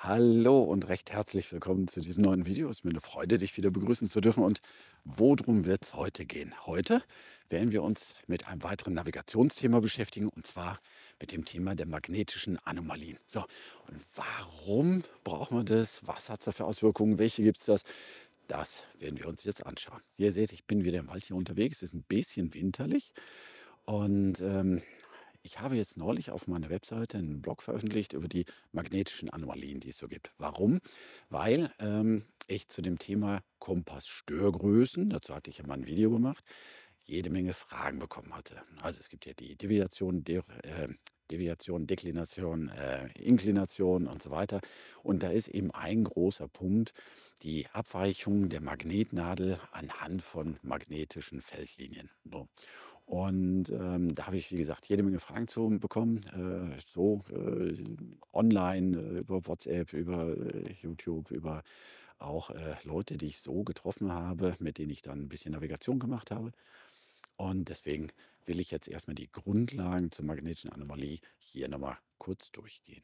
Hallo und recht herzlich willkommen zu diesem neuen Video. Es ist mir eine Freude, dich wieder begrüßen zu dürfen. Und worum wird es heute gehen? Heute werden wir uns mit einem weiteren Navigationsthema beschäftigen und zwar mit dem Thema der magnetischen Anomalien. So, und warum brauchen wir das? Was hat es da für Auswirkungen? Welche gibt es das? Das werden wir uns jetzt anschauen. Wie ihr seht, ich bin wieder im Wald hier unterwegs. Es ist ein bisschen winterlich und ähm, ich habe jetzt neulich auf meiner Webseite einen Blog veröffentlicht über die magnetischen Anomalien, die es so gibt. Warum? Weil ähm, ich zu dem Thema Kompassstörgrößen, dazu hatte ich ja mal ein Video gemacht, jede Menge Fragen bekommen hatte. Also es gibt ja die Deviation, De äh, Deviation, Deklination, äh, Inklination und so weiter. Und da ist eben ein großer Punkt die Abweichung der Magnetnadel anhand von magnetischen Feldlinien. So. Und ähm, da habe ich, wie gesagt, jede Menge Fragen zu bekommen, äh, so äh, online, äh, über WhatsApp, über äh, YouTube, über auch äh, Leute, die ich so getroffen habe, mit denen ich dann ein bisschen Navigation gemacht habe. Und deswegen will ich jetzt erstmal die Grundlagen zur magnetischen Anomalie hier nochmal kurz durchgehen.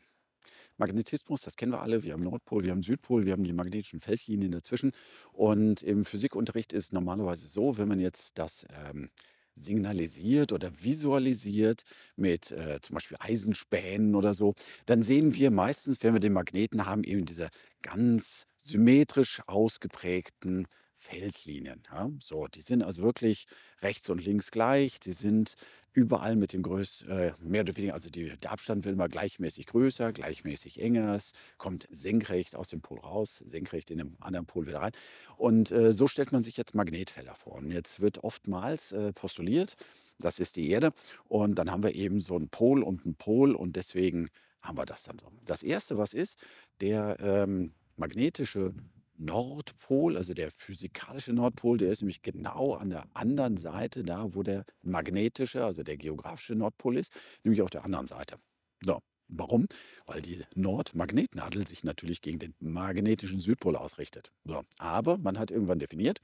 Magnetismus, das kennen wir alle. Wir haben Nordpol, wir haben Südpol, wir haben die magnetischen Feldlinien dazwischen. Und im Physikunterricht ist normalerweise so, wenn man jetzt das ähm, signalisiert oder visualisiert mit äh, zum Beispiel Eisenspänen oder so, dann sehen wir meistens, wenn wir den Magneten haben, eben diese ganz symmetrisch ausgeprägten Feldlinien. Ja? So, die sind also wirklich rechts und links gleich, die sind überall mit dem größten, äh, mehr oder weniger, also die, der Abstand wird immer gleichmäßig größer, gleichmäßig enger. Es kommt senkrecht aus dem Pol raus, senkrecht in den anderen Pol wieder rein. Und äh, so stellt man sich jetzt Magnetfelder vor. Und jetzt wird oftmals äh, postuliert, das ist die Erde. Und dann haben wir eben so einen Pol und einen Pol und deswegen haben wir das dann so. Das Erste, was ist, der ähm, magnetische Nordpol, also der physikalische Nordpol, der ist nämlich genau an der anderen Seite da, wo der magnetische, also der geografische Nordpol ist, nämlich auf der anderen Seite. So, Warum? Weil die Nordmagnetnadel sich natürlich gegen den magnetischen Südpol ausrichtet. So, aber man hat irgendwann definiert,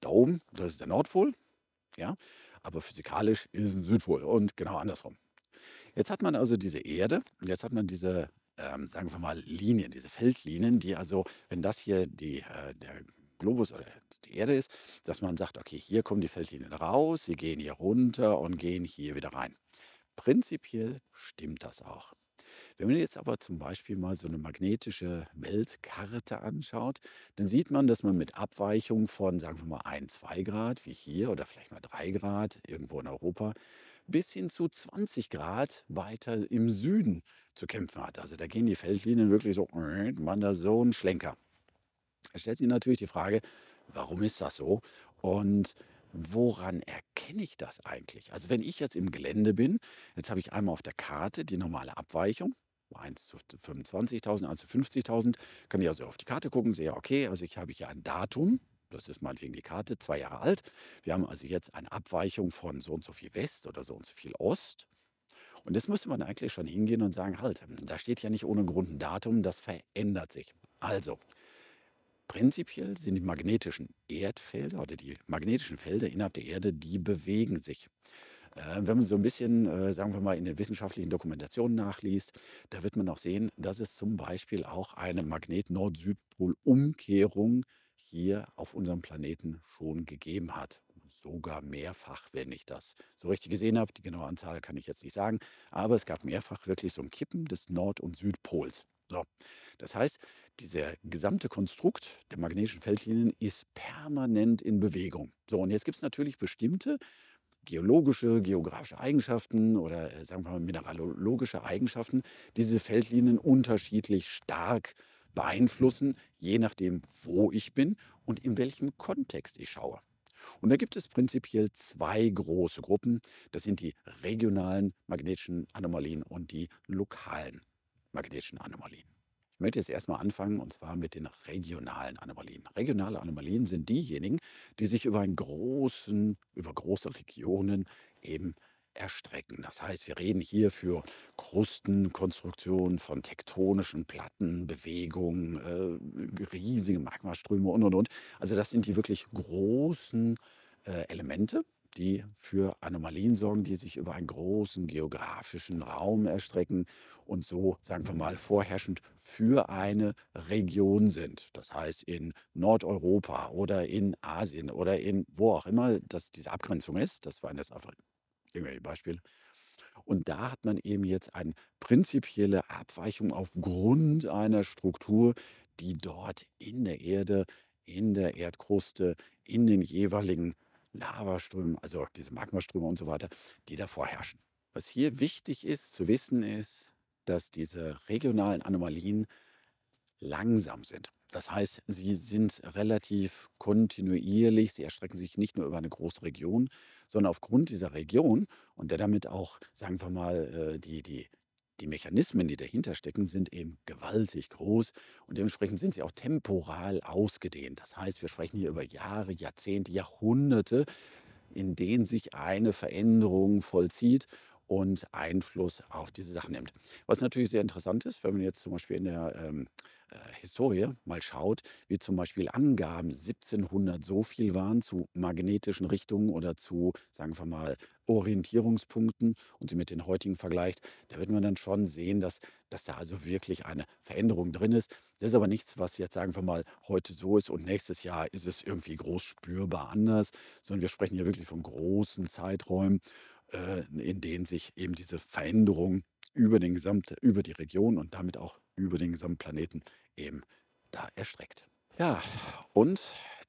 da oben, das ist der Nordpol, ja, aber physikalisch ist es ein Südpol und genau andersrum. Jetzt hat man also diese Erde, jetzt hat man diese ähm, sagen wir mal, Linien, diese Feldlinien, die also, wenn das hier die, äh, der Globus oder die Erde ist, dass man sagt, okay, hier kommen die Feldlinien raus, sie gehen hier runter und gehen hier wieder rein. Prinzipiell stimmt das auch. Wenn man jetzt aber zum Beispiel mal so eine magnetische Weltkarte anschaut, dann sieht man, dass man mit Abweichung von, sagen wir mal, 1, 2 Grad, wie hier, oder vielleicht mal 3 Grad irgendwo in Europa, bis hin zu 20 Grad weiter im Süden zu kämpfen hat. Also da gehen die Feldlinien wirklich so, man da so ein Schlenker. Da stellt sich natürlich die Frage, warum ist das so? Und woran erkenne ich das eigentlich? Also wenn ich jetzt im Gelände bin, jetzt habe ich einmal auf der Karte die normale Abweichung, 1 zu 25.000, 1 zu 50.000, kann ich also auf die Karte gucken, sehe, okay, also ich habe hier ein Datum, das ist meinetwegen die Karte, zwei Jahre alt. Wir haben also jetzt eine Abweichung von so und so viel West oder so und so viel Ost. Und jetzt müsste man eigentlich schon hingehen und sagen, halt, da steht ja nicht ohne Grund ein Datum, das verändert sich. Also, prinzipiell sind die magnetischen Erdfelder oder die magnetischen Felder innerhalb der Erde, die bewegen sich. Äh, wenn man so ein bisschen, äh, sagen wir mal, in den wissenschaftlichen Dokumentationen nachliest, da wird man auch sehen, dass es zum Beispiel auch eine Magnet-Nord-Südpol-Umkehrung gibt hier auf unserem Planeten schon gegeben hat. Sogar mehrfach, wenn ich das so richtig gesehen habe. Die genaue Anzahl kann ich jetzt nicht sagen. Aber es gab mehrfach wirklich so ein Kippen des Nord- und Südpols. So. Das heißt, dieser gesamte Konstrukt der magnetischen Feldlinien ist permanent in Bewegung. So, und jetzt gibt es natürlich bestimmte geologische, geografische Eigenschaften oder äh, sagen wir mal mineralogische Eigenschaften, die diese Feldlinien unterschiedlich stark beeinflussen, je nachdem, wo ich bin und in welchem Kontext ich schaue. Und da gibt es prinzipiell zwei große Gruppen. Das sind die regionalen magnetischen Anomalien und die lokalen magnetischen Anomalien. Ich möchte jetzt erstmal anfangen und zwar mit den regionalen Anomalien. Regionale Anomalien sind diejenigen, die sich über einen großen, über große Regionen eben erstrecken. Das heißt, wir reden hier für Krustenkonstruktionen von tektonischen Platten, Bewegungen, äh, riesige Magmaströme und und und. Also das sind die wirklich großen äh, Elemente, die für Anomalien sorgen, die sich über einen großen geografischen Raum erstrecken und so, sagen wir mal, vorherrschend für eine Region sind. Das heißt, in Nordeuropa oder in Asien oder in wo auch immer das diese Abgrenzung ist, das waren jetzt einfach irgendwelche Beispiele. Und da hat man eben jetzt eine prinzipielle Abweichung aufgrund einer Struktur, die dort in der Erde, in der Erdkruste, in den jeweiligen Lavaströmen, also diese Magmaströme und so weiter, die davor herrschen. Was hier wichtig ist zu wissen ist, dass diese regionalen Anomalien langsam sind. Das heißt, sie sind relativ kontinuierlich, sie erstrecken sich nicht nur über eine große Region, sondern aufgrund dieser Region und der damit auch, sagen wir mal, äh, die, die, die Mechanismen, die dahinter stecken, sind eben gewaltig groß und dementsprechend sind sie auch temporal ausgedehnt. Das heißt, wir sprechen hier über Jahre, Jahrzehnte, Jahrhunderte, in denen sich eine Veränderung vollzieht und Einfluss auf diese Sachen nimmt. Was natürlich sehr interessant ist, wenn man jetzt zum Beispiel in der ähm, äh, Historie mal schaut, wie zum Beispiel Angaben 1700 so viel waren zu magnetischen Richtungen oder zu, sagen wir mal, Orientierungspunkten und sie mit den heutigen vergleicht, da wird man dann schon sehen, dass, dass da also wirklich eine Veränderung drin ist. Das ist aber nichts, was jetzt, sagen wir mal, heute so ist und nächstes Jahr ist es irgendwie groß spürbar anders, sondern wir sprechen hier wirklich von großen Zeiträumen, äh, in denen sich eben diese Veränderung über den gesamten, über die Region und damit auch über den gesamten Planeten eben da erstreckt. Ja, und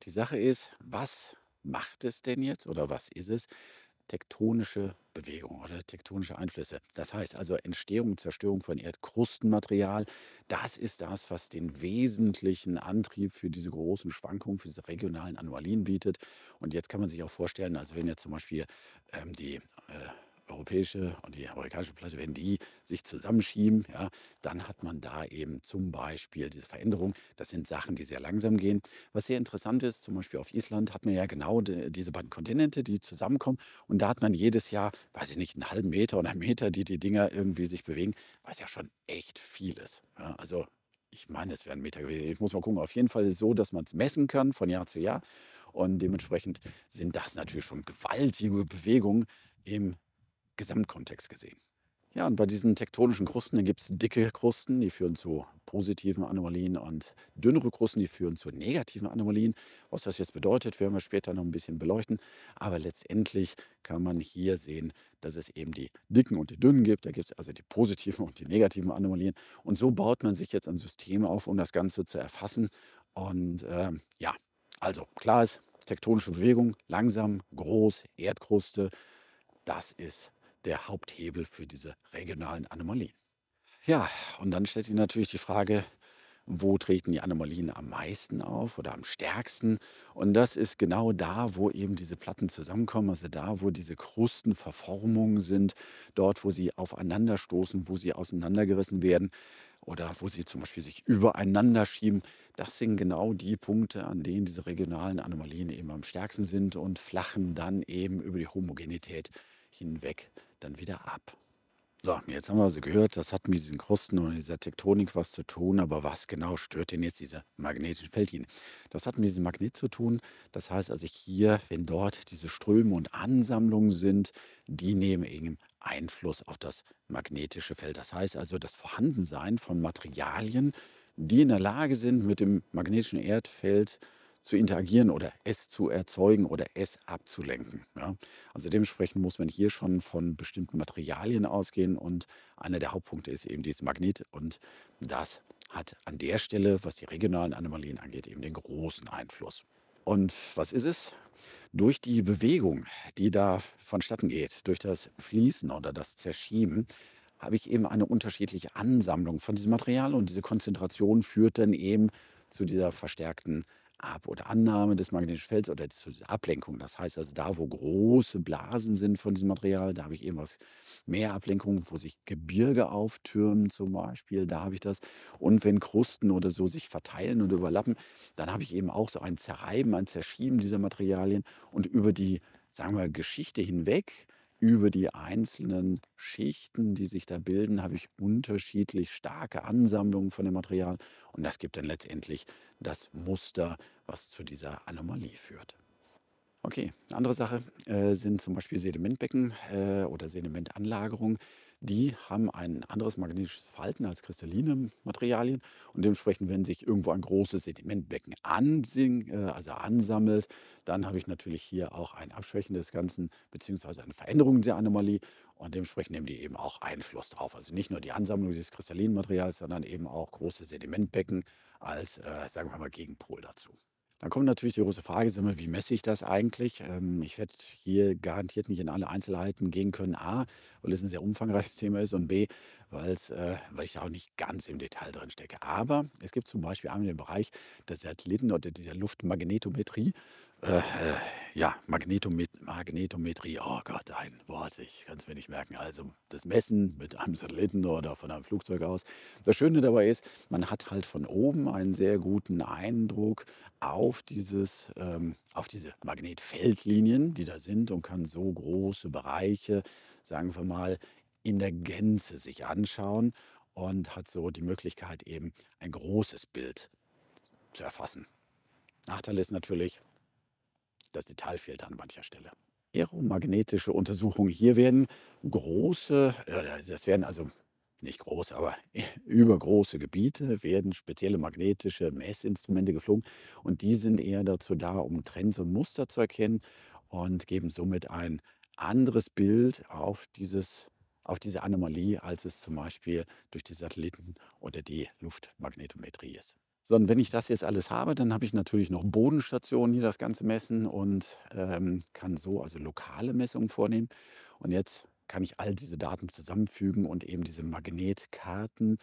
die Sache ist, was macht es denn jetzt oder was ist es? Tektonische Bewegung oder tektonische Einflüsse. Das heißt also Entstehung und Zerstörung von Erdkrustenmaterial. Das ist das, was den wesentlichen Antrieb für diese großen Schwankungen, für diese regionalen Anomalien bietet. Und jetzt kann man sich auch vorstellen, also wenn jetzt zum Beispiel ähm, die äh, europäische und die amerikanische Platte, wenn die sich zusammenschieben, ja, dann hat man da eben zum Beispiel diese Veränderung. Das sind Sachen, die sehr langsam gehen. Was sehr interessant ist, zum Beispiel auf Island hat man ja genau de, diese beiden Kontinente, die zusammenkommen. Und da hat man jedes Jahr, weiß ich nicht, einen halben Meter oder einen Meter, die die Dinger irgendwie sich bewegen, was ja schon echt viel ist. Ja, also ich meine, es wären Meter gewesen. Ich muss mal gucken. Auf jeden Fall so, dass man es messen kann von Jahr zu Jahr. Und dementsprechend sind das natürlich schon gewaltige Bewegungen im Gesamtkontext gesehen. Ja, und bei diesen tektonischen Krusten da gibt es dicke Krusten, die führen zu positiven Anomalien und dünnere Krusten, die führen zu negativen Anomalien. Was das jetzt bedeutet, werden wir später noch ein bisschen beleuchten. Aber letztendlich kann man hier sehen, dass es eben die dicken und die dünnen gibt. Da gibt es also die positiven und die negativen Anomalien. Und so baut man sich jetzt ein System auf, um das Ganze zu erfassen. Und äh, ja, also klar ist, tektonische Bewegung, langsam, groß, Erdkruste, das ist der Haupthebel für diese regionalen Anomalien. Ja, und dann stellt sich natürlich die Frage, wo treten die Anomalien am meisten auf oder am stärksten. Und das ist genau da, wo eben diese Platten zusammenkommen, also da, wo diese Krustenverformungen sind, dort, wo sie aufeinanderstoßen, wo sie auseinandergerissen werden oder wo sie zum Beispiel sich übereinander schieben. Das sind genau die Punkte, an denen diese regionalen Anomalien eben am stärksten sind und flachen dann eben über die Homogenität hinweg dann wieder ab. So, jetzt haben wir also gehört, das hat mit diesen Krusten und dieser Tektonik was zu tun, aber was genau stört denn jetzt diese magnetischen Feldlinien? Das hat mit diesem Magnet zu tun, das heißt also hier, wenn dort diese Ströme und Ansammlungen sind, die nehmen eben Einfluss auf das magnetische Feld. Das heißt also, das Vorhandensein von Materialien, die in der Lage sind, mit dem magnetischen Erdfeld äh, zu interagieren oder es zu erzeugen oder es abzulenken. Ja? Also dementsprechend muss man hier schon von bestimmten Materialien ausgehen und einer der Hauptpunkte ist eben dieses Magnet und das hat an der Stelle, was die regionalen Anomalien angeht, eben den großen Einfluss. Und was ist es? Durch die Bewegung, die da vonstatten geht, durch das Fließen oder das Zerschieben, habe ich eben eine unterschiedliche Ansammlung von diesem Material und diese Konzentration führt dann eben zu dieser verstärkten ab oder Annahme des magnetischen Felds oder zur Ablenkung. Das heißt also, da wo große Blasen sind von diesem Material, da habe ich eben was mehr Ablenkung, wo sich Gebirge auftürmen zum Beispiel, da habe ich das. Und wenn Krusten oder so sich verteilen und überlappen, dann habe ich eben auch so ein Zerreiben, ein Zerschieben dieser Materialien und über die, sagen wir, Geschichte hinweg über die einzelnen Schichten, die sich da bilden, habe ich unterschiedlich starke Ansammlungen von dem Material. Und das gibt dann letztendlich das Muster, was zu dieser Anomalie führt. Okay, andere Sache äh, sind zum Beispiel Sedimentbecken äh, oder Sedimentanlagerungen die haben ein anderes magnetisches Verhalten als kristalline Materialien und dementsprechend, wenn sich irgendwo ein großes Sedimentbecken ansing, äh, also ansammelt, dann habe ich natürlich hier auch ein Abschwächen des Ganzen beziehungsweise eine Veränderung der Anomalie und dementsprechend nehmen die eben auch Einfluss drauf. Also nicht nur die Ansammlung dieses kristallinen Materials, sondern eben auch große Sedimentbecken als, äh, sagen wir mal, Gegenpol dazu. Dann kommt natürlich die große Frage, wie messe ich das eigentlich? Ähm, ich werde hier garantiert nicht in alle Einzelheiten gehen können. A, weil es ein sehr umfangreiches Thema ist und B, äh, weil ich da auch nicht ganz im Detail drin stecke. Aber es gibt zum Beispiel einmal den Bereich der Satelliten oder der Luftmagnetometrie. Äh, äh, ja, Magnetomet Magnetometrie, oh Gott, ein Wort, ich kann es mir nicht merken. Also das Messen mit einem Satelliten oder von einem Flugzeug aus. Das Schöne dabei ist, man hat halt von oben einen sehr guten Eindruck auf, dieses, ähm, auf diese Magnetfeldlinien, die da sind und kann so große Bereiche, sagen wir mal, in der Gänze sich anschauen und hat so die Möglichkeit eben ein großes Bild zu erfassen. Nachteil ist natürlich, das Detail fehlt an mancher Stelle. Aeromagnetische Untersuchungen hier werden große, das werden also nicht groß, aber über große Gebiete werden spezielle magnetische Messinstrumente geflogen und die sind eher dazu da, um Trends und Muster zu erkennen und geben somit ein anderes Bild auf, dieses, auf diese Anomalie, als es zum Beispiel durch die Satelliten oder die Luftmagnetometrie ist. Sondern wenn ich das jetzt alles habe, dann habe ich natürlich noch Bodenstationen, die das Ganze messen und ähm, kann so also lokale Messungen vornehmen. Und jetzt kann ich all diese Daten zusammenfügen und eben diese Magnetkarten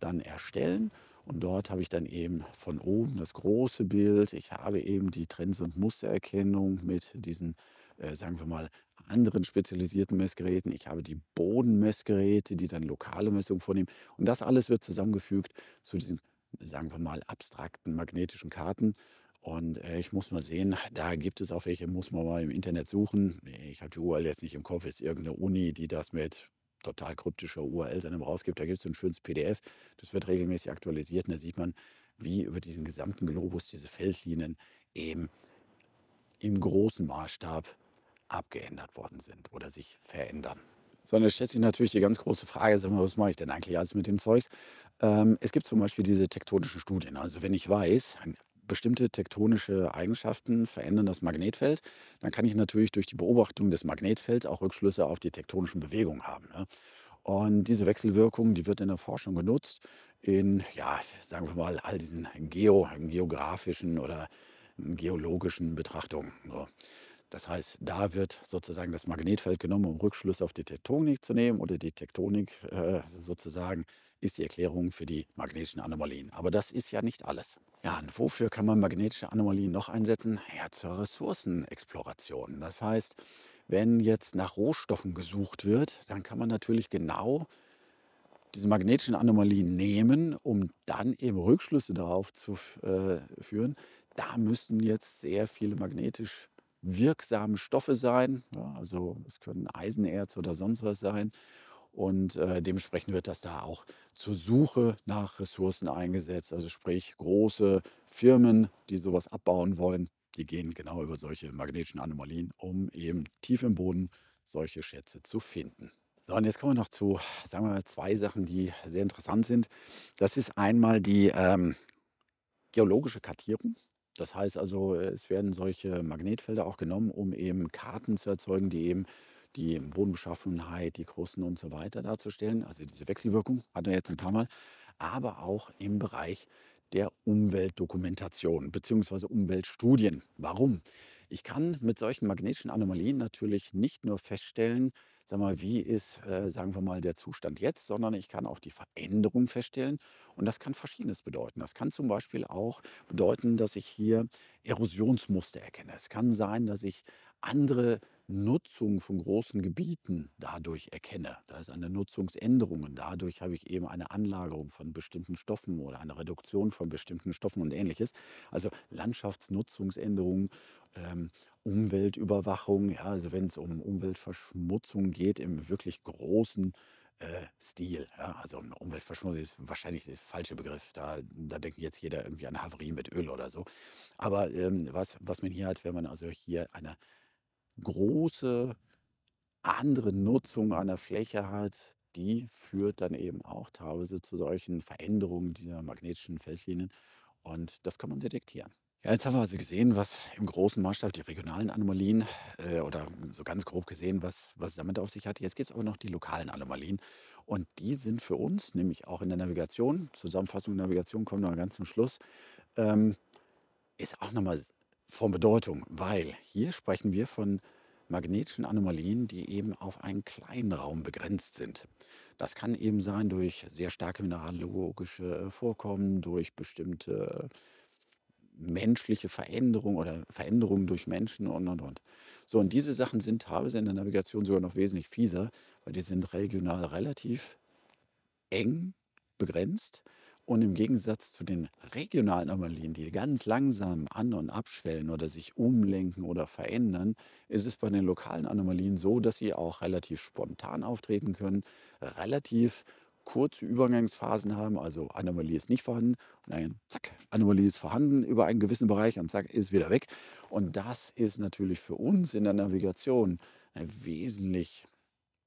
dann erstellen. Und dort habe ich dann eben von oben das große Bild. Ich habe eben die Trends- und Mustererkennung mit diesen, äh, sagen wir mal, anderen spezialisierten Messgeräten. Ich habe die Bodenmessgeräte, die dann lokale Messungen vornehmen. Und das alles wird zusammengefügt zu diesen sagen wir mal, abstrakten magnetischen Karten. Und äh, ich muss mal sehen, da gibt es auch welche, muss man mal im Internet suchen. Ich habe die URL jetzt nicht im Kopf, ist irgendeine Uni, die das mit total kryptischer URL dann rausgibt. Da gibt es so ein schönes PDF, das wird regelmäßig aktualisiert und da sieht man, wie über diesen gesamten Globus diese Feldlinien eben im großen Maßstab abgeändert worden sind oder sich verändern. Sondern es stellt sich natürlich die ganz große Frage, sag mal, was mache ich denn eigentlich alles mit dem Zeugs? Ähm, es gibt zum Beispiel diese tektonischen Studien. Also wenn ich weiß, bestimmte tektonische Eigenschaften verändern das Magnetfeld, dann kann ich natürlich durch die Beobachtung des Magnetfelds auch Rückschlüsse auf die tektonischen Bewegungen haben. Ne? Und diese Wechselwirkung, die wird in der Forschung genutzt, in, ja, sagen wir mal, all diesen Geo, geografischen oder geologischen Betrachtungen. So. Das heißt, da wird sozusagen das Magnetfeld genommen, um Rückschlüsse auf die Tektonik zu nehmen oder die Tektonik äh, sozusagen ist die Erklärung für die magnetischen Anomalien. Aber das ist ja nicht alles. Ja, und wofür kann man magnetische Anomalien noch einsetzen? Ja, zur Ressourcenexploration. Das heißt, wenn jetzt nach Rohstoffen gesucht wird, dann kann man natürlich genau diese magnetischen Anomalien nehmen, um dann eben Rückschlüsse darauf zu äh, führen. Da müssen jetzt sehr viele magnetisch wirksame Stoffe sein. Ja, also es können Eisenerz oder sonst was sein. Und äh, dementsprechend wird das da auch zur Suche nach Ressourcen eingesetzt. Also sprich, große Firmen, die sowas abbauen wollen, die gehen genau über solche magnetischen Anomalien, um eben tief im Boden solche Schätze zu finden. So, und jetzt kommen wir noch zu, sagen wir mal, zwei Sachen, die sehr interessant sind. Das ist einmal die ähm, geologische Kartierung. Das heißt also, äh, es werden solche Magnetfelder auch genommen, um eben Karten zu erzeugen, die eben die Bodenbeschaffenheit, die Krusten und so weiter darzustellen. Also diese Wechselwirkung hatten wir jetzt ein paar Mal, aber auch im Bereich der Umweltdokumentation bzw. Umweltstudien. Warum? Ich kann mit solchen magnetischen Anomalien natürlich nicht nur feststellen, sag mal, wie ist, äh, sagen wir mal, der Zustand jetzt, sondern ich kann auch die Veränderung feststellen. Und das kann Verschiedenes bedeuten. Das kann zum Beispiel auch bedeuten, dass ich hier Erosionsmuster erkenne. Es kann sein, dass ich andere Nutzung von großen Gebieten dadurch erkenne. Da ist eine Nutzungsänderung und dadurch habe ich eben eine Anlagerung von bestimmten Stoffen oder eine Reduktion von bestimmten Stoffen und ähnliches. Also Landschaftsnutzungsänderungen, ähm, Umweltüberwachung, ja, also wenn es um Umweltverschmutzung geht im wirklich großen äh, Stil. Ja, also Umweltverschmutzung ist wahrscheinlich der falsche Begriff. Da, da denkt jetzt jeder irgendwie an Havarie mit Öl oder so. Aber ähm, was, was man hier hat, wenn man also hier eine große andere Nutzung einer Fläche hat, die führt dann eben auch teilweise zu solchen Veränderungen dieser magnetischen Feldlinien. Und das kann man detektieren. Ja, jetzt haben wir also gesehen, was im großen Maßstab die regionalen Anomalien äh, oder so ganz grob gesehen, was, was damit auf sich hat. Jetzt gibt es aber noch die lokalen Anomalien und die sind für uns, nämlich auch in der Navigation, Zusammenfassung der Navigation kommen wir ganz zum Schluss, ähm, ist auch nochmal von Bedeutung, weil hier sprechen wir von magnetischen Anomalien, die eben auf einen kleinen Raum begrenzt sind. Das kann eben sein durch sehr starke mineralogische äh, Vorkommen, durch bestimmte äh, menschliche Veränderungen oder Veränderungen durch Menschen und und und. So, und diese Sachen sind teilweise in der Navigation sogar noch wesentlich fieser, weil die sind regional relativ eng begrenzt und im Gegensatz zu den regionalen Anomalien, die ganz langsam an- und abschwellen oder sich umlenken oder verändern, ist es bei den lokalen Anomalien so, dass sie auch relativ spontan auftreten können, relativ kurze Übergangsphasen haben, also Anomalie ist nicht vorhanden und dann zack, Anomalie ist vorhanden über einen gewissen Bereich und zack, ist wieder weg. Und das ist natürlich für uns in der Navigation ein wesentlich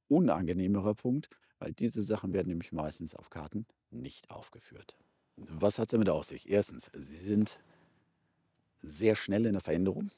unangenehmerer Punkt, weil diese Sachen werden nämlich meistens auf Karten nicht aufgeführt. Was hat es damit auf sich? Erstens, sie sind sehr schnell in der Veränderung.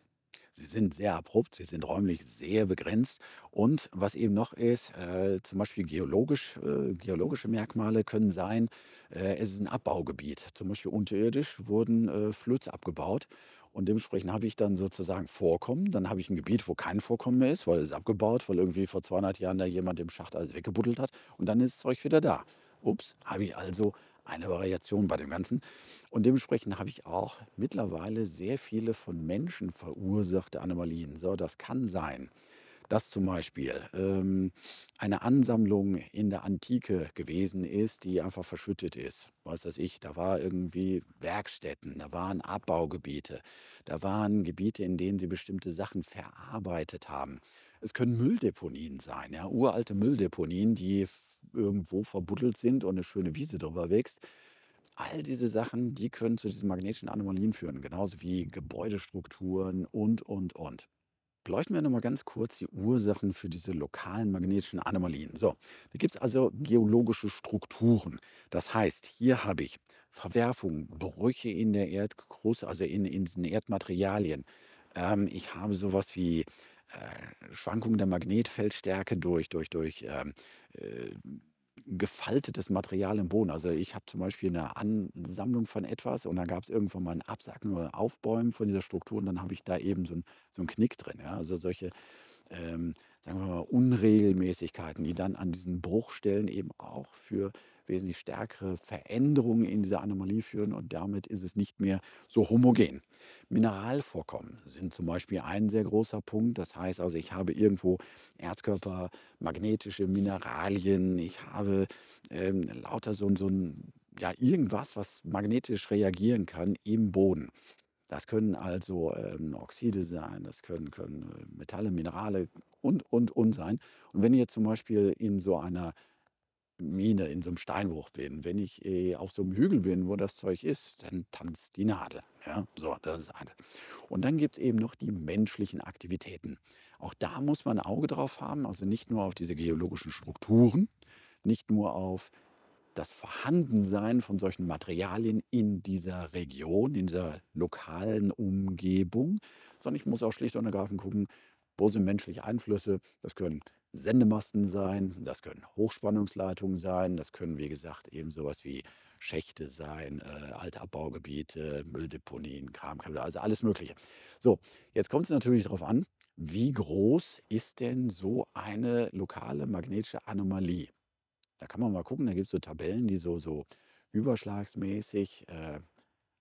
Sie sind sehr abrupt, sie sind räumlich sehr begrenzt. Und was eben noch ist, äh, zum Beispiel geologisch, äh, geologische Merkmale können sein, äh, es ist ein Abbaugebiet. Zum Beispiel unterirdisch wurden äh, Flöze abgebaut. Und dementsprechend habe ich dann sozusagen Vorkommen. Dann habe ich ein Gebiet, wo kein Vorkommen mehr ist, weil es abgebaut, weil irgendwie vor 200 Jahren da jemand im Schacht alles weggebuddelt hat. Und dann ist das Zeug wieder da. Ups, habe ich also eine Variation bei dem Ganzen. Und dementsprechend habe ich auch mittlerweile sehr viele von Menschen verursachte Anomalien. So, das kann sein, dass zum Beispiel ähm, eine Ansammlung in der Antike gewesen ist, die einfach verschüttet ist. Was weiß ich, da war irgendwie Werkstätten, da waren Abbaugebiete, da waren Gebiete, in denen sie bestimmte Sachen verarbeitet haben. Es können Mülldeponien sein, ja, uralte Mülldeponien, die irgendwo verbuddelt sind und eine schöne Wiese drüber wächst. All diese Sachen, die können zu diesen magnetischen Anomalien führen, genauso wie Gebäudestrukturen und, und, und. Beleuchten wir nochmal ganz kurz die Ursachen für diese lokalen magnetischen Anomalien. So, da gibt es also geologische Strukturen. Das heißt, hier habe ich Verwerfungen, Brüche in der Erdkruste, also in, in diesen Erdmaterialien. Ähm, ich habe sowas wie äh, Schwankungen der Magnetfeldstärke durch, durch, durch ähm, äh, gefaltetes Material im Boden. Also ich habe zum Beispiel eine Ansammlung von etwas und dann gab es irgendwann mal ein Absacken oder Aufbäumen von dieser Struktur und dann habe ich da eben so, ein, so einen Knick drin. Ja? Also solche, ähm, sagen wir mal, Unregelmäßigkeiten, die dann an diesen Bruchstellen eben auch für wesentlich stärkere Veränderungen in dieser Anomalie führen und damit ist es nicht mehr so homogen. Mineralvorkommen sind zum Beispiel ein sehr großer Punkt. Das heißt also, ich habe irgendwo Erzkörper, magnetische Mineralien, ich habe ähm, lauter so, so ein, ja, irgendwas, was magnetisch reagieren kann im Boden. Das können also ähm, Oxide sein, das können, können äh, Metalle, Minerale und, und, und sein. Und wenn ihr zum Beispiel in so einer Mine in so einem Steinbruch bin, wenn ich äh, auf so einem Hügel bin, wo das Zeug ist, dann tanzt die Nadel. Ja, so, das ist eine. Und dann gibt es eben noch die menschlichen Aktivitäten. Auch da muss man ein Auge drauf haben, also nicht nur auf diese geologischen Strukturen, nicht nur auf das Vorhandensein von solchen Materialien in dieser Region, in dieser lokalen Umgebung, sondern ich muss auch schlicht und ergreifend gucken, wo sind menschliche Einflüsse. Das können Sendemasten sein, das können Hochspannungsleitungen sein, das können, wie gesagt, eben sowas wie Schächte sein, äh, alte Abbaugebiete, Mülldeponien, Kramkabel, also alles Mögliche. So, jetzt kommt es natürlich darauf an, wie groß ist denn so eine lokale magnetische Anomalie? Da kann man mal gucken, da gibt es so Tabellen, die so, so überschlagsmäßig äh,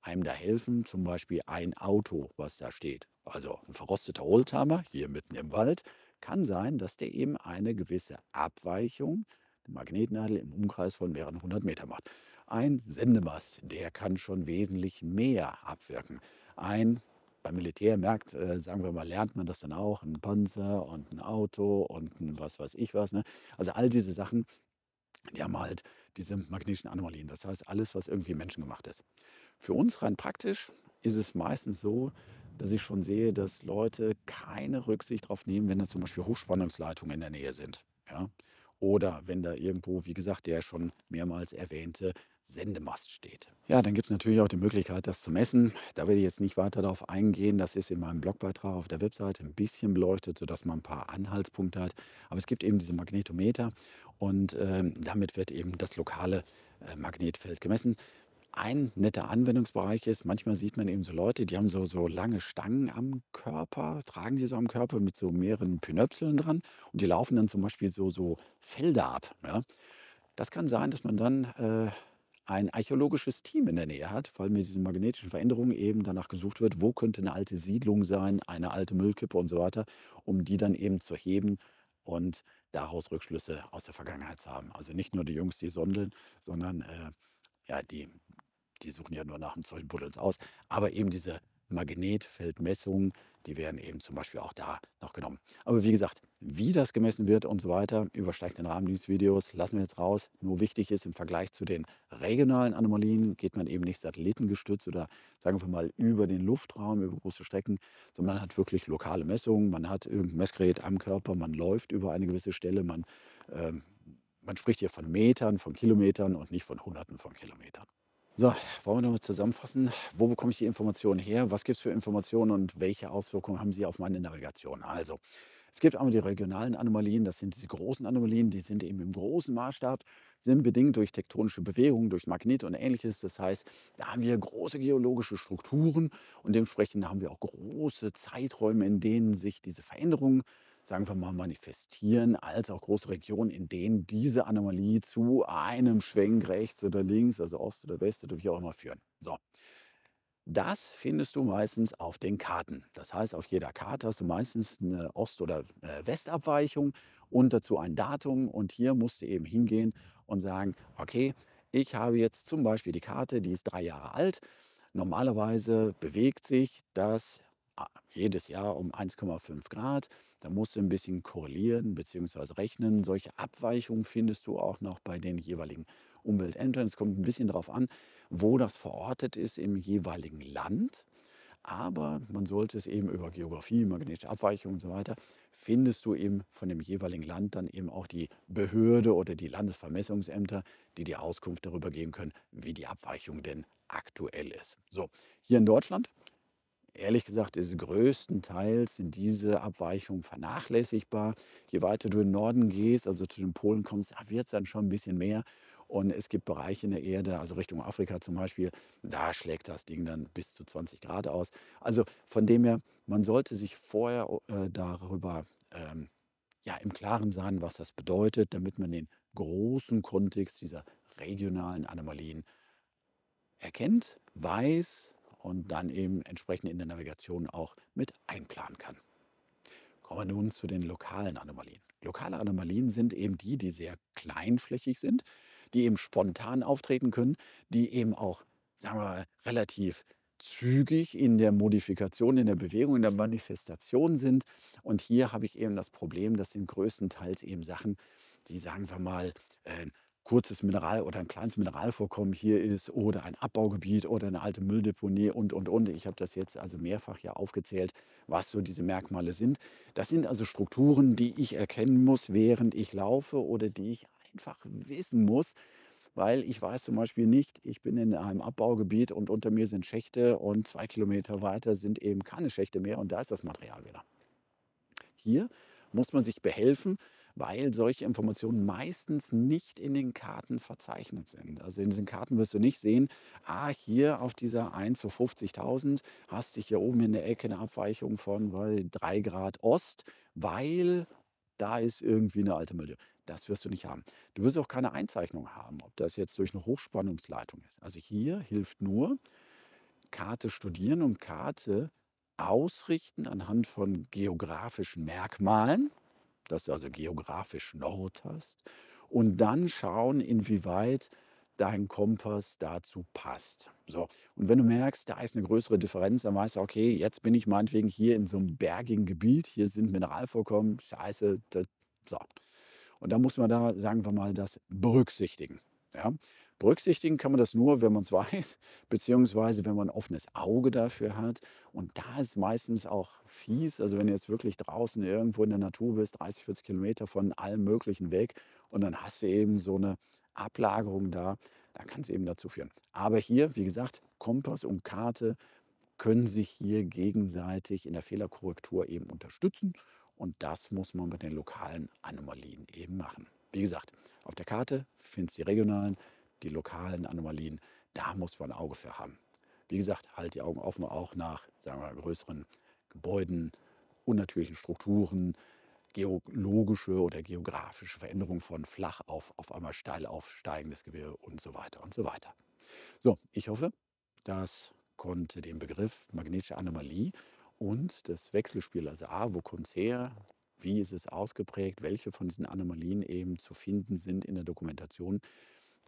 einem da helfen, zum Beispiel ein Auto, was da steht. Also ein verrosteter Oldtimer hier mitten im Wald, kann sein, dass der eben eine gewisse Abweichung, eine Magnetnadel im Umkreis von mehreren hundert Meter macht. Ein Sendemast, der kann schon wesentlich mehr abwirken. Ein beim Militär merkt, äh, sagen wir mal, lernt man das dann auch, ein Panzer und ein Auto und ein was weiß ich was. Ne? Also all diese Sachen, die haben halt diese magnetischen Anomalien. Das heißt, alles, was irgendwie menschengemacht ist. Für uns rein praktisch ist es meistens so, dass ich schon sehe, dass Leute keine Rücksicht darauf nehmen, wenn da zum Beispiel Hochspannungsleitungen in der Nähe sind. Ja? Oder wenn da irgendwo, wie gesagt, der schon mehrmals erwähnte Sendemast steht. Ja, dann gibt es natürlich auch die Möglichkeit, das zu messen. Da will ich jetzt nicht weiter darauf eingehen. Das ist in meinem Blogbeitrag auf der Webseite ein bisschen beleuchtet, sodass man ein paar Anhaltspunkte hat. Aber es gibt eben diese Magnetometer und ähm, damit wird eben das lokale äh, Magnetfeld gemessen ein netter Anwendungsbereich ist, manchmal sieht man eben so Leute, die haben so, so lange Stangen am Körper, tragen die so am Körper mit so mehreren Pinöpseln dran und die laufen dann zum Beispiel so, so Felder ab. Ja. Das kann sein, dass man dann äh, ein archäologisches Team in der Nähe hat, weil mit diesen magnetischen Veränderungen eben danach gesucht wird, wo könnte eine alte Siedlung sein, eine alte Müllkippe und so weiter, um die dann eben zu heben und daraus Rückschlüsse aus der Vergangenheit zu haben. Also nicht nur die Jungs, die sondeln, sondern äh, ja, die die suchen ja nur nach einem solchen Puddels aus, aber eben diese Magnetfeldmessungen, die werden eben zum Beispiel auch da noch genommen. Aber wie gesagt, wie das gemessen wird und so weiter, übersteigt den Rahmen dieses Videos, lassen wir jetzt raus. Nur wichtig ist, im Vergleich zu den regionalen Anomalien geht man eben nicht satellitengestützt oder sagen wir mal über den Luftraum, über große Strecken, sondern man hat wirklich lokale Messungen, man hat irgendein Messgerät am Körper, man läuft über eine gewisse Stelle, man, äh, man spricht hier von Metern, von Kilometern und nicht von Hunderten von Kilometern. So, wollen wir nochmal zusammenfassen. Wo bekomme ich die Informationen her? Was gibt es für Informationen und welche Auswirkungen haben sie auf meine Navigation? Also, es gibt einmal die regionalen Anomalien, das sind diese großen Anomalien, die sind eben im großen Maßstab, sind bedingt durch tektonische Bewegungen, durch Magnet und ähnliches. Das heißt, da haben wir große geologische Strukturen und dementsprechend haben wir auch große Zeiträume, in denen sich diese Veränderungen äh, sagen wir mal, manifestieren, als auch große Regionen, in denen diese Anomalie zu einem Schwenk rechts oder links, also Ost oder West oder wie auch immer führen. So. Das findest du meistens auf den Karten. Das heißt, auf jeder Karte hast du meistens eine Ost- oder äh, Westabweichung und dazu ein Datum. Und hier musst du eben hingehen und sagen, okay, ich habe jetzt zum Beispiel die Karte, die ist drei Jahre alt. Normalerweise bewegt sich das jedes Jahr um 1,5 Grad. Da musst du ein bisschen korrelieren bzw. rechnen. Solche Abweichungen findest du auch noch bei den jeweiligen Umweltämtern. Es kommt ein bisschen darauf an, wo das verortet ist im jeweiligen Land. Aber man sollte es eben über Geografie, magnetische Abweichungen und so weiter, findest du eben von dem jeweiligen Land dann eben auch die Behörde oder die Landesvermessungsämter, die dir Auskunft darüber geben können, wie die Abweichung denn aktuell ist. So, hier in Deutschland ehrlich gesagt ist größtenteils diese Abweichung vernachlässigbar. Je weiter du in den Norden gehst, also zu den Polen kommst, wird es dann schon ein bisschen mehr. Und es gibt Bereiche in der Erde, also Richtung Afrika zum Beispiel, da schlägt das Ding dann bis zu 20 Grad aus. Also von dem her, man sollte sich vorher äh, darüber ähm, ja, im Klaren sein, was das bedeutet, damit man den großen Kontext dieser regionalen Anomalien erkennt, weiß und dann eben entsprechend in der Navigation auch mit einplanen kann. Kommen wir nun zu den lokalen Anomalien. Lokale Anomalien sind eben die, die sehr kleinflächig sind, die eben spontan auftreten können, die eben auch, sagen wir mal, relativ zügig in der Modifikation, in der Bewegung, in der Manifestation sind. Und hier habe ich eben das Problem, das sind größtenteils eben Sachen, die, sagen wir mal, äh, kurzes Mineral oder ein kleines Mineralvorkommen hier ist oder ein Abbaugebiet oder eine alte Mülldeponie und, und, und. Ich habe das jetzt also mehrfach ja aufgezählt, was so diese Merkmale sind. Das sind also Strukturen, die ich erkennen muss, während ich laufe oder die ich einfach wissen muss, weil ich weiß zum Beispiel nicht, ich bin in einem Abbaugebiet und unter mir sind Schächte und zwei Kilometer weiter sind eben keine Schächte mehr und da ist das Material wieder. Hier muss man sich behelfen weil solche Informationen meistens nicht in den Karten verzeichnet sind. Also in diesen Karten wirst du nicht sehen, ah, hier auf dieser 1 zu 50.000 hast du hier oben in der Ecke eine Abweichung von weil, 3 Grad Ost, weil da ist irgendwie eine alte Mülltür. Das wirst du nicht haben. Du wirst auch keine Einzeichnung haben, ob das jetzt durch eine Hochspannungsleitung ist. Also hier hilft nur Karte studieren und Karte ausrichten anhand von geografischen Merkmalen dass du also geografisch Nord hast. Und dann schauen, inwieweit dein Kompass dazu passt. So. Und wenn du merkst, da ist eine größere Differenz, dann weißt du, okay, jetzt bin ich meinetwegen hier in so einem bergigen Gebiet, hier sind Mineralvorkommen, scheiße, das, so. Und da muss man da, sagen wir mal, das berücksichtigen. Ja? Berücksichtigen kann man das nur, wenn man es weiß, beziehungsweise wenn man ein offenes Auge dafür hat. Und da ist meistens auch fies, also wenn du jetzt wirklich draußen irgendwo in der Natur bist, 30, 40 Kilometer von allem Möglichen weg und dann hast du eben so eine Ablagerung da, dann kann es eben dazu führen. Aber hier, wie gesagt, Kompass und Karte können sich hier gegenseitig in der Fehlerkorrektur eben unterstützen. Und das muss man mit den lokalen Anomalien eben machen. Wie gesagt, auf der Karte findest du die regionalen, die lokalen Anomalien, da muss man ein Auge für haben. Wie gesagt, halt die Augen offen auch nach, sagen wir mal, größeren Gebäuden, unnatürlichen Strukturen, geologische oder geografische Veränderungen von flach auf auf einmal steil aufsteigendes Gebirge und so weiter und so weiter. So, ich hoffe, das konnte den Begriff magnetische Anomalie und das Wechselspiel, also A, wo kommt es her, wie ist es ausgeprägt, welche von diesen Anomalien eben zu finden sind in der Dokumentation,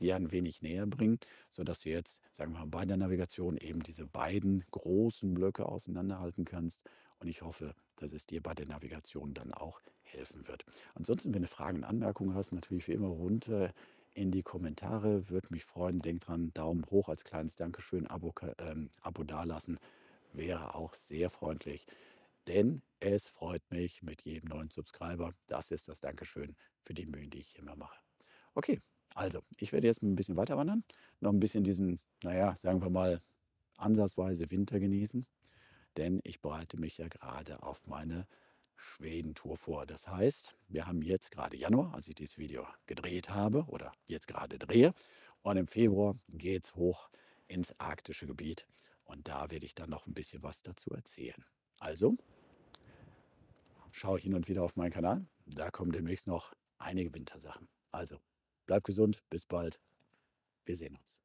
dir ein wenig näher bringen, sodass du jetzt, sagen wir mal, bei der Navigation eben diese beiden großen Blöcke auseinanderhalten kannst. Und ich hoffe, dass es dir bei der Navigation dann auch helfen wird. Ansonsten, wenn du Fragen und Anmerkungen hast, natürlich wie immer runter in die Kommentare. Würde mich freuen. Denk dran, Daumen hoch als kleines Dankeschön, Abo, ähm, Abo dalassen. Wäre auch sehr freundlich. Denn es freut mich mit jedem neuen Subscriber. Das ist das Dankeschön für die Mühen, die ich immer mache. Okay, also, ich werde jetzt ein bisschen weiter wandern, noch ein bisschen diesen, naja, sagen wir mal, ansatzweise Winter genießen, denn ich bereite mich ja gerade auf meine Schwedentour vor. Das heißt, wir haben jetzt gerade Januar, als ich dieses Video gedreht habe oder jetzt gerade drehe, und im Februar geht es hoch ins arktische Gebiet und da werde ich dann noch ein bisschen was dazu erzählen. Also, schaue ich hin und wieder auf meinen Kanal, da kommen demnächst noch einige Wintersachen. Also, Bleibt gesund, bis bald. Wir sehen uns.